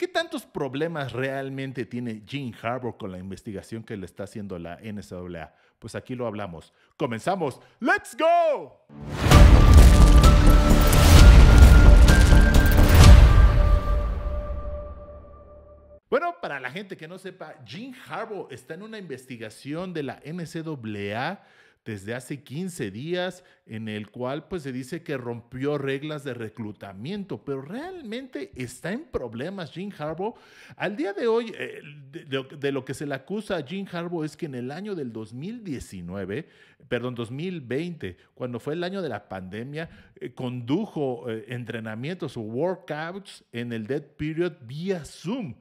¿Qué tantos problemas realmente tiene Gene Harbour con la investigación que le está haciendo la NCAA? Pues aquí lo hablamos. ¡Comenzamos! ¡Let's go! Bueno, para la gente que no sepa, Gene Harbour está en una investigación de la NCAA desde hace 15 días en el cual pues se dice que rompió reglas de reclutamiento, pero realmente está en problemas Jim Harbaugh. Al día de hoy, eh, de, lo que se le acusa a Jim Harbaugh es que en el año del 2019, perdón, 2020, cuando fue el año de la pandemia, eh, condujo eh, entrenamientos o workouts en el dead period vía Zoom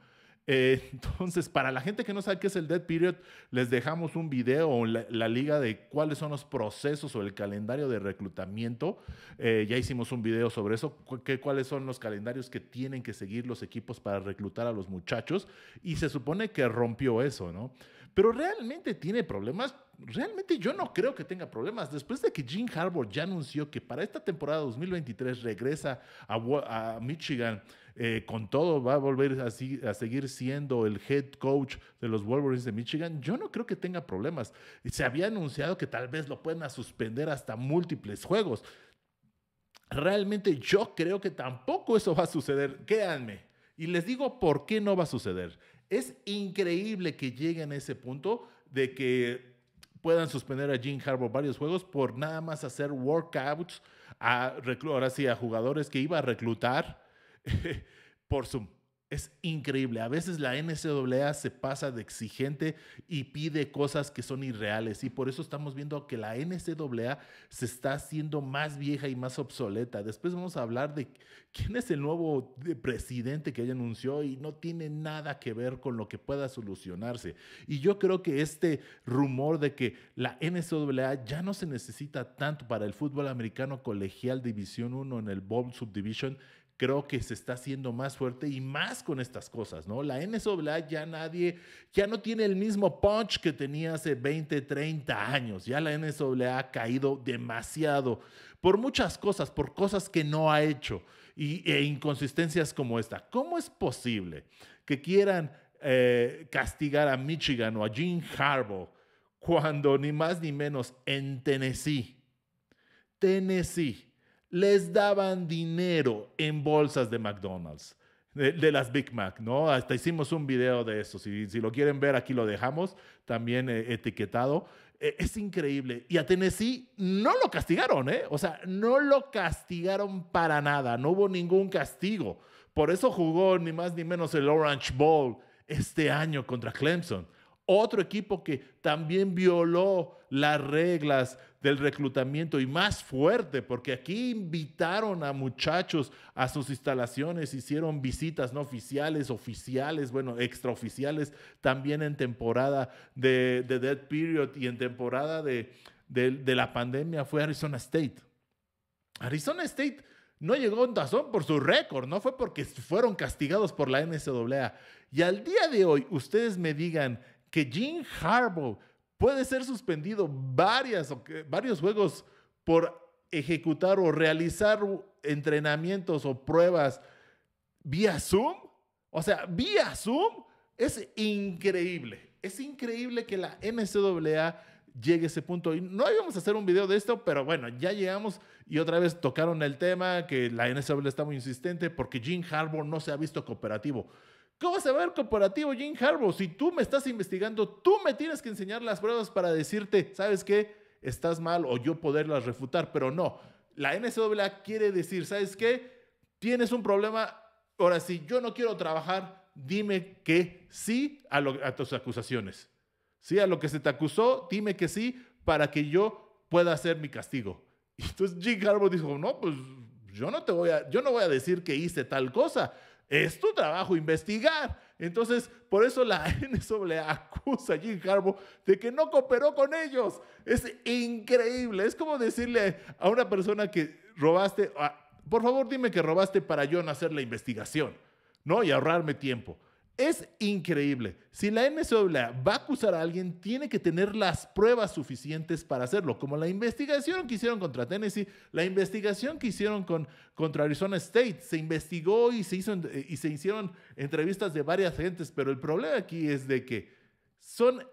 eh, entonces, para la gente que no sabe qué es el Dead Period, les dejamos un video en la, liga de cuáles son los procesos o el calendario de reclutamiento. Eh, ya hicimos un video sobre eso, cuáles son los calendarios que tienen que seguir los equipos para reclutar a los muchachos. Y se supone que rompió eso, ¿no? pero realmente tiene problemas. Realmente yo no creo que tenga problemas. Después de que Jim Harbour ya anunció que para esta temporada 2023 regresa a, a Michigan eh, con todo, va a volver así, a seguir siendo el head coach de los Wolverines de Michigan, yo no creo que tenga problemas. Se había anunciado que tal vez lo pueden suspender hasta múltiples juegos. Realmente yo creo que tampoco eso va a suceder. Créanme. Y les digo por qué no va a suceder. Es increíble que lleguen a ese punto de que puedan suspender a Jim Harbaugh varios juegos por nada más hacer workouts, a, ahora sí, a jugadores que iba a reclutar por su es increíble. A veces la NCAA se pasa de exigente y pide cosas que son irreales. Y por eso estamos viendo que la NCAA se está haciendo más vieja y más obsoleta. Después vamos a hablar de quién es el nuevo eh, presidente que ella anunció y no tiene nada que ver con lo que pueda solucionarse. Y yo creo que este rumor de que la NCAA ya no se necesita tanto para el fútbol americano colegial División 1 en el Bowl Subdivision creo que se está haciendo más fuerte y más con estas cosas, ¿no? La NSO ya nadie, ya no tiene el mismo punch que tenía hace 20, 30 años. Ya la NSO ha caído demasiado por muchas cosas, por cosas que no ha hecho y, e inconsistencias como esta. ¿Cómo es posible que quieran eh, castigar a Michigan o a Gene Harbaugh cuando ni más ni menos en Tennessee? Tennessee les daban dinero en bolsas de McDonald's, de, las Big Mac, ¿no? Hasta hicimos un video de eso. Si, lo quieren ver, aquí lo dejamos, también eh, etiquetado. E, es increíble. Y a Tennessee no lo castigaron, ¿eh? O sea, no lo castigaron para nada. No hubo ningún castigo. Por eso jugó ni más ni menos el Orange Bowl este año contra Clemson. Otro equipo que también violó las reglas del reclutamiento y más fuerte, porque aquí invitaron a muchachos a sus instalaciones, hicieron visitas no oficiales, oficiales, bueno, extraoficiales, también en temporada de, Dead Period y en temporada de, de, la pandemia fue Arizona State. Arizona State no llegó en tazón por su récord, no fue porque fueron castigados por la NCAA. Y al día de hoy, ustedes me digan que Gene Harbaugh puede ser suspendido varias, varios juegos por ejecutar o realizar entrenamientos o pruebas vía Zoom. O sea, vía Zoom es increíble. Es increíble que la NCAA llegue a ese punto. Y no íbamos a hacer un video de esto, pero bueno, ya llegamos y otra vez tocaron el tema que la NCAA está muy insistente porque Jim Harbour no se ha visto cooperativo. ¿Cómo se a ver corporativo Jim Harbaugh? Si tú me estás investigando, tú me tienes que enseñar las pruebas para decirte, ¿sabes qué? Estás mal o yo poderlas refutar, pero no. La NCAA quiere decir, ¿sabes qué? Tienes un problema, ahora si yo no quiero trabajar, dime que sí a, a tus acusaciones. Sí a lo que se te acusó, dime que sí para que yo pueda hacer mi castigo. Y entonces Jim Harbaugh dijo, no, pues yo no te voy a, yo no voy a decir que hice tal cosa es tu trabajo investigar. Entonces, por eso la le acusa a Jim Harbour de que no cooperó con ellos. Es increíble. Es como decirle a una persona que robaste, por favor dime que robaste para yo no hacer la investigación, ¿no? Y ahorrarme tiempo. Es increíble. Si la NSA va a acusar a alguien, tiene que tener las pruebas suficientes para hacerlo, como la investigación que hicieron contra Tennessee, la investigación que hicieron con, contra Arizona State. Se investigó y se, hizo, y se hicieron entrevistas de varias gentes, pero el problema aquí es de que son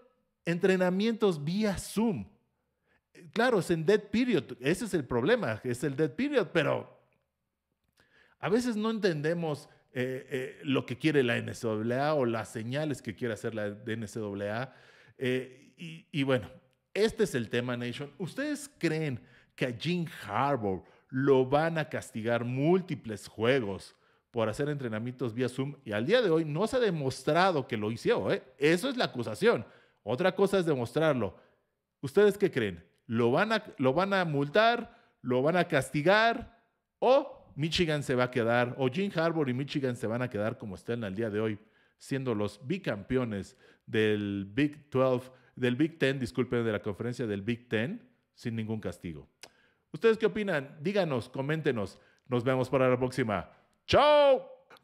entrenamientos vía Zoom. Claro, es en dead period, ese es el problema, es el dead period, pero a veces no entendemos eh, lo que quiere la NCAA o las señales que quiere hacer la NCAA. Eh, y, bueno, este es el tema, Nation. ¿Ustedes creen que a Jim Harbour lo van a castigar múltiples juegos por hacer entrenamientos vía Zoom? Y al día de hoy no se ha demostrado que lo hizo, ¿eh? Eso es la acusación. Otra cosa es demostrarlo. ¿Ustedes qué creen? ¿Lo van a, lo van a multar? ¿Lo van a castigar? ¿O Michigan se va a quedar, o Jim Harbour y Michigan se van a quedar como están al día de hoy, siendo los bicampeones del Big 12, del Big Ten, disculpen, de la conferencia del Big Ten, sin ningún castigo. ¿Ustedes qué opinan? Díganos, coméntenos. Nos vemos para la próxima. ¡Chao!